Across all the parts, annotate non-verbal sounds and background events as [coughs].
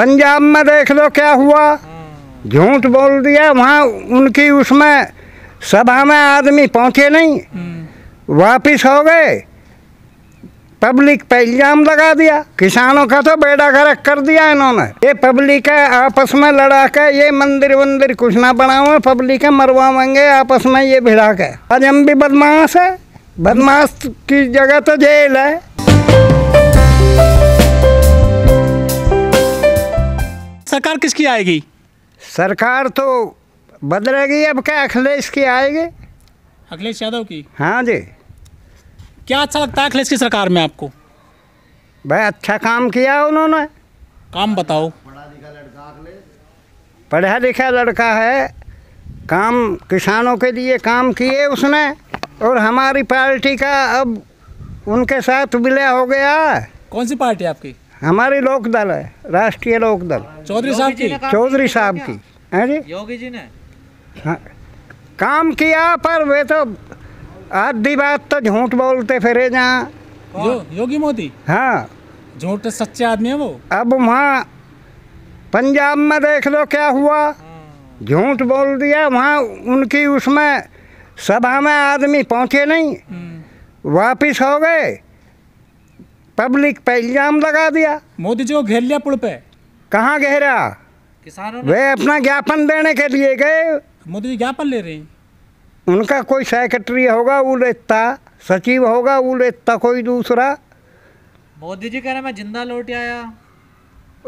पंजाब में देख लो क्या हुआ झूठ बोल दिया वहाँ उनकी उसमें सभा में आदमी पहुँचे नहीं हम्म। वापिस हो गए पब्लिक पे इल्ज़ाम लगा दिया किसानों का तो बेड़ा गरक कर दिया इन्होंने ये पब्लिक है आपस में लड़ा के ये मंदिर वंदिर कुछ ना बनाओ पब्लिक है मरवावेंगे आपस में ये भिड़ा के आज हम भी बदमाश है बदमाश की जगह तो जेल है सरकार किसकी आएगी सरकार तो बदलेगी अब क्या अखिलेश की आएगी अखिलेश यादव की हाँ जी क्या अच्छा लगता है अखिलेश की सरकार में आपको भाई अच्छा काम किया उन्होंने काम बताओ पढ़ा लिखा लड़का अखिलेश पढ़ा लिखा लड़का है काम किसानों के लिए काम किए उसने और हमारी पार्टी का अब उनके साथ विलय हो गया कौन सी पार्टी आपकी हमारी लोकदल है राष्ट्रीय लोकदल चौधरी साहब की चौधरी साहब की है जी योगी जी ने हाँ काम किया पर वे तो आधी बात तो झूठ बोलते फिरे जहाँ यो, योगी मोदी हाँ झूठ तो सच्चे आदमी है वो अब वहाँ पंजाब में देख लो क्या हुआ झूठ बोल दिया वहाँ उनकी उसमें सभा में आदमी पहुँचे नहीं हम्म। वापिस हो गए पब्लिक पे इल्जाम लगा दिया मोदी जी को घेर लिया पुल पे कहाँ घेरा किसानों वे अपना ज्ञापन देने के लिए गए मोदी जी ज्ञापन ले रहे हैं उनका कोई सेक्रेटरी होगा वो लेता सचिव होगा वो लेता कोई दूसरा मोदी जी कह रहे मैं जिंदा लौट आया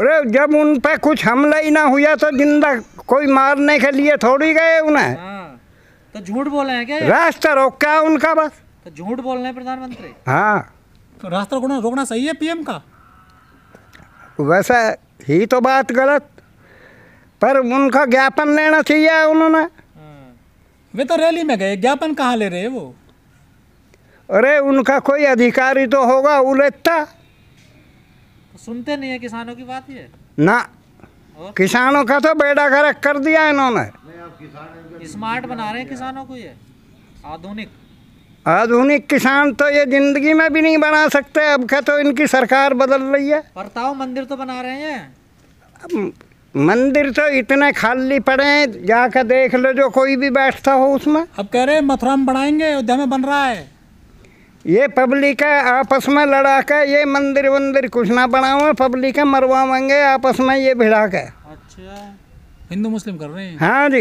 अरे जब उन पर कुछ हमला ही ना हुआ तो जिंदा कोई मारने के लिए थोड़ी गए उन्हें हाँ, तो झूठ बोले हैं क्या रास्ता क्या उनका बस तो झूठ बोल रहे हैं प्रधानमंत्री हाँ तो रास्ता रोकना रोकना सही है पीएम का वैसे ही तो बात गलत पर उनका ज्ञापन लेना चाहिए उन्होंने वे तो रैली में गए ज्ञापन कहाँ ले रहे हैं वो अरे उनका कोई अधिकारी तो होगा उलेटता तो सुनते नहीं है किसानों की बात ये ना किसानों का तो बेड़ा गर्क कर दिया इन्होंने स्मार्ट बना रहे हैं किसानों को ये आधुनिक आधुनिक किसान तो ये जिंदगी में भी नहीं बना सकते अब क्या तो इनकी सरकार बदल रही है परताओ मंदिर तो बना रहे हैं मंदिर तो इतने खाली पड़े हैं जाकर देख लो जो कोई भी बैठता हो उसमें अब कह रहे हैं मथुरा में बनाएंगे अयोध्या में बन रहा है ये पब्लिक है आपस में लड़ा के ये मंदिर वंदिर कुछ ना बनाओ पब्लिक है मांगे आपस में ये भिड़ा के अच्छा हिंदू मुस्लिम कर रहे हैं हाँ जी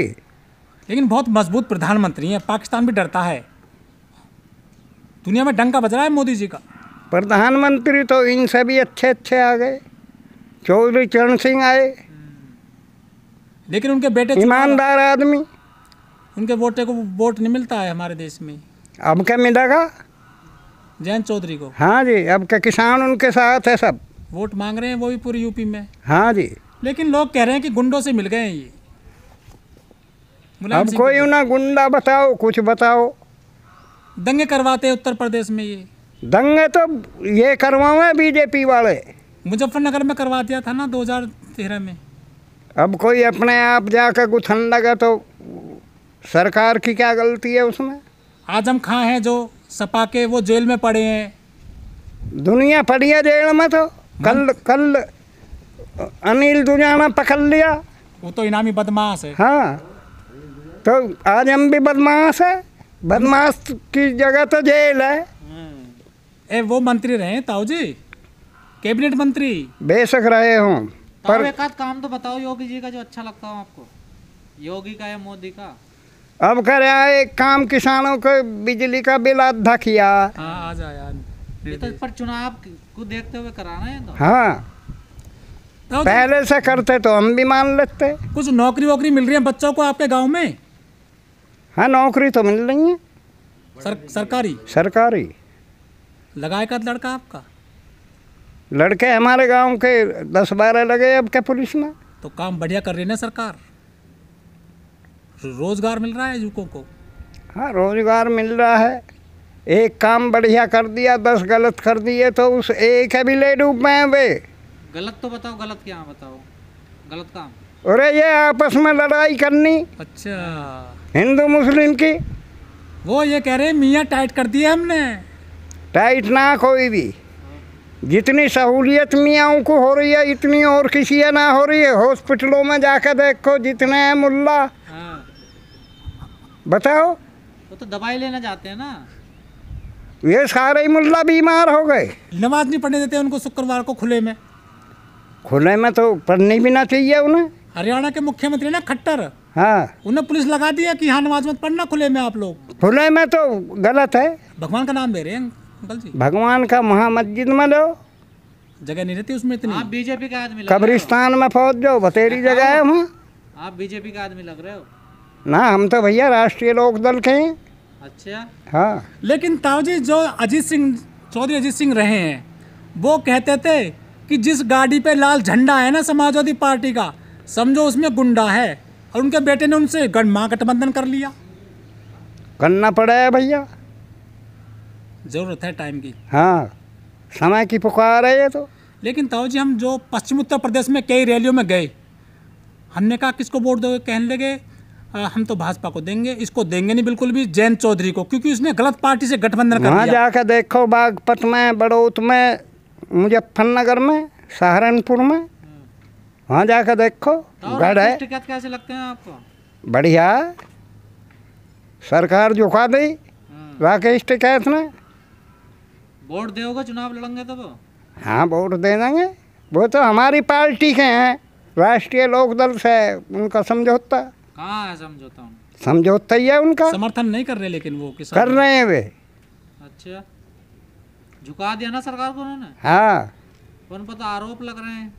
लेकिन बहुत मजबूत प्रधानमंत्री हैं पाकिस्तान भी डरता है दुनिया में डंका बज रहा है मोदी जी का प्रधानमंत्री तो इनसे भी अच्छे अच्छे आ गए चौधरी चरण सिंह आए लेकिन उनके बेटे ईमानदार आदमी उनके वोटे को वोट नहीं मिलता है हमारे देश में अब क्या मिलेगा जयंत चौधरी को हाँ जी अब क्या किसान उनके साथ है सब वोट मांग रहे हैं वो भी पूरी यूपी में हाँ जी लेकिन लोग कह रहे हैं कि गुंडों से मिल गए हैं ये अब कोई ना गुंडा बताओ कुछ बताओ दंगे करवाते हैं उत्तर प्रदेश में ये दंगे तो ये करवाए बीजेपी वाले मुजफ्फरनगर में करवा दिया था ना 2013 में अब कोई अपने आप जाकर गुथन लगा तो सरकार की क्या गलती है उसमें आजम खां हैं जो सपा के वो जेल में पड़े हैं दुनिया पड़ी है जेल में तो कल हाँ। कल अनिल दुजाना पकड़ लिया वो तो इनामी बदमाश है हाँ तो आजम भी बदमाश है बदमाश की जगह तो जेल है ए वो मंत्री रहे ताऊ जी कैबिनेट मंत्री बेशक रहे हूँ पर एक काम तो बताओ योगी जी का जो अच्छा लगता हो आपको योगी का या मोदी का अब कर एक काम किसानों को बिजली का बिल आधा किया हाँ, आ ये तो पर चुनाव को देखते हुए कराना है तो हाँ तो पहले से करते तो हम भी मान लेते कुछ नौकरी वोकरी मिल रही है बच्चों को आपके गांव में हाँ नौकरी तो मिल रही है सर सरकारी सरकारी लगाए का लड़का आपका लड़के हमारे गांव के दस बारह लगे अब क्या पुलिस में तो काम बढ़िया कर रही ना सरकार रोजगार मिल रहा है युवकों को हाँ रोजगार मिल रहा है एक काम बढ़िया कर दिया दस गलत कर दिए तो उस एक अभी ले डूब में वे गलत तो बताओ गलत क्या बताओ गलत काम अरे ये आपस में लड़ाई करनी अच्छा हिंदू मुस्लिम की वो ये कह रहे हैं मियाँ टाइट कर दिया हमने टाइट ना कोई भी जितनी सहूलियत मियाँ को हो रही है इतनी और किसी ना हो रही है हॉस्पिटलों में जाकर देखो जितने हैं मुल्ला हाँ। बताओ वो तो दवाई लेना चाहते हैं ना ये सारे ही मुल्ला बीमार हो गए नमाज नहीं पढ़ने देते उनको शुक्रवार को खुले में खुले में तो पढ़नी भी ना चाहिए उन्हें हरियाणा के मुख्यमंत्री ना खट्टर हाँ उन्हें पुलिस लगा दिया कि हाँ नमाज मत पढ़ना खुले में आप लोग खुले में तो गलत है भगवान का नाम दे रहे हैं अंकल जी भगवान का महा मस्जिद में लो जगह नहीं रहती उसमें इतनी आप बीजेपी का आदमी कब्रिस्तान में पहुंच जाओ बतेरी जगह है वहाँ आप बीजेपी का आदमी लग रहे हो ना हम तो भैया राष्ट्रीय लोक दल के हैं अच्छा हाँ लेकिन ताऊजी जो अजीत सिंह चौधरी अजीत सिंह रहे हैं वो कहते थे कि जिस गाड़ी पे लाल झंडा है ना समाजवादी पार्टी का समझो उसमें गुंडा है और उनके बेटे ने उनसे महागठबंधन कर लिया करना पड़ा है भैया ज़रूरत है टाइम की हाँ समय की पुकार है ये तो लेकिन ताऊ जी हम जो पश्चिम उत्तर प्रदेश में कई रैलियों में गए हमने कहा किसको वोट दोगे कहने लगे आ, हम तो भाजपा को देंगे इसको देंगे नहीं बिल्कुल भी जैन चौधरी को क्योंकि उसने गलत पार्टी से गठबंधन कर दिया जाकर देखो बागपत में बड़ौत में मुजफ्फरनगर में सहारनपुर में वहाँ जाकर देखो गढ़ है कैसे लगते हैं आपको बढ़िया सरकार झुका दी हाँ। वाकई शिकायत ने वोट दोगे चुनाव लड़ेंगे तब हाँ वोट दे देंगे वो तो हमारी पार्टी के हैं राष्ट्रीय लोक दल से उनका समझौता कहाँ है समझौता समझौता ही है उनका समर्थन नहीं कर रहे लेकिन वो किसान कर रहे हैं वे अच्छा झुका दिया ना सरकार को उन्होंने हाँ कौन पता आरोप लग रहे हैं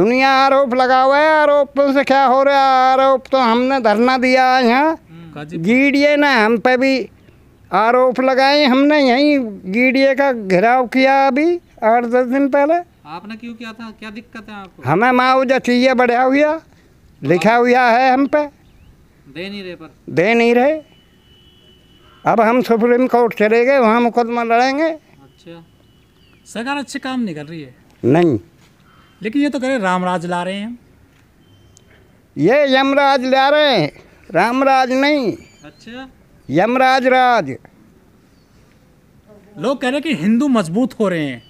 दुनिया आरोप लगा हुआ है आरोप से क्या हो रहा है आरोप तो हमने धरना दिया है यहाँ हम्म। गीडिए ने हम पे भी आरोप लगाए हमने यही गीडिए का घेराव किया अभी आठ दस दिन पहले आपने क्यों किया था क्या दिक्कत है आपको हमें मुआवजा चाहिए बढ़ा हुआ लिखा हुआ है हम पे दे नहीं रहे पर दे नहीं रहे अब हम सुप्रीम कोर्ट चले गए वहाँ मुकदमा लड़ेंगे अच्छा सरकार अच्छे काम नहीं कर रही है नहीं लेकिन ये तो कह रहे रामराज ला रहे हैं ये यमराज ला रहे हैं रामराज नहीं अच्छा यमराज राज लोग कह रहे कि हिंदू मजबूत हो रहे हैं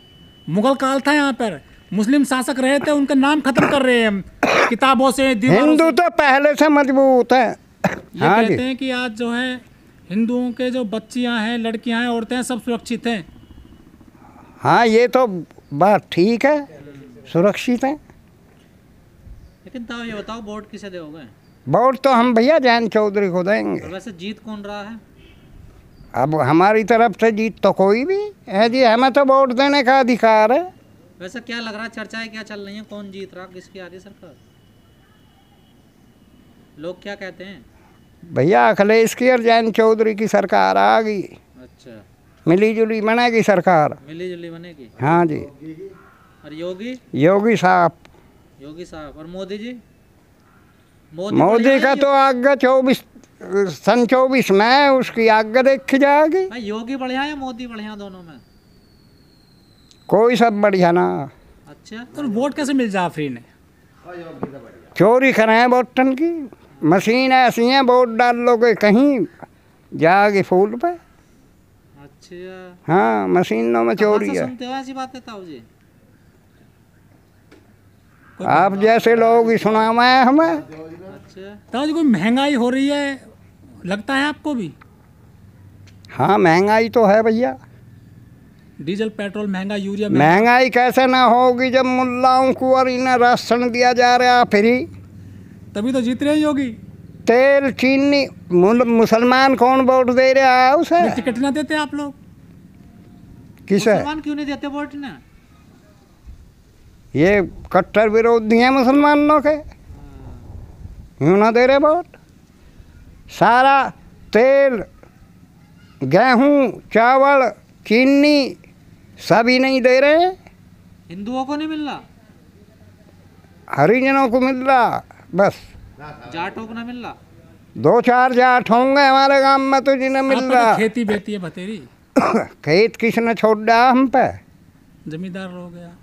मुगल काल था यहाँ पर मुस्लिम शासक रहे थे उनका नाम खत्म कर रहे हैं किताबों से हिंदू तो पहले से मजबूत है ये हाँ कहते हैं कि आज जो है हिंदुओं के जो बच्चियां हैं लड़कियां हैं औरतें हैं सब सुरक्षित हैं हाँ ये तो बात ठीक है सुरक्षित हैं लेकिन ये बताओ वोट किसे दोगे वोट तो हम भैया जैन चौधरी को देंगे वैसे जीत कौन रहा है अब हमारी तरफ से जीत तो कोई भी है जी हमें तो वोट देने का अधिकार है वैसे क्या लग रहा है चर्चाएं क्या चल रही हैं कौन जीत रहा किसकी आ रही सरकार लोग क्या कहते हैं भैया अखिलेश की और जैन चौधरी की सरकार आ गई अच्छा मिली जुली बनेगी सरकार मिली जुली बनेगी हाँ जी और योगी योगी साहब योगी साहब और मोदी जी मोदी का तो आज्ञा चौबीस सन चौबीस में उसकी आज्ञा देखी जाएगी योगी बढ़िया या मोदी बढ़िया दोनों में कोई सब बढ़िया ना अच्छा तो वोट कैसे मिल जाए फ्री ने चोरी करे हैं वोटन की मशीन ऐसी है वोट डाल लोगे कहीं जाएगी फूल पे अच्छा हाँ मशीनों में चोरी है आप जैसे लोग ही सुना हमें अच्छा तो कोई महंगाई हो रही है लगता है आपको भी हाँ महंगाई तो है भैया डीजल पेट्रोल महंगा यूरिया महंगाई कैसे ना होगी जब मुल्लाओं को और इन्हें राशन दिया जा रहा फ्री तभी तो जीत रही होगी तेल चीनी मुसलमान कौन वोट दे रहे है उसे टिकट ना देते आप लोग किसे मुसलमान क्यों नहीं देते वोट ना ये कट्टर विरोधी है मुसलमानों के यूँ ना दे रहे बहुत सारा तेल गेहूँ चावल चीनी सभी नहीं दे रहे हिंदुओं को नहीं मिल रहा हरिजनों को मिल रहा बस जाटों को ना मिल रहा दो चार जाट होंगे हमारे गांव में तो जिन्हें मिल रहा खेती बेती है बतेरी [coughs] खेत किसने छोड़ दिया हम पे जमींदार हो गया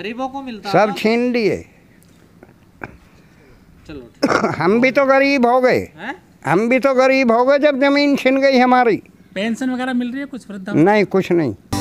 गरीबों को मिलता सब छीन लिए चलो [coughs] हम भी तो गरीब हो गए हम भी तो गरीब हो गए जब जमीन छिन गई हमारी पेंशन वगैरह मिल रही है कुछ वृद्धा नहीं कुछ नहीं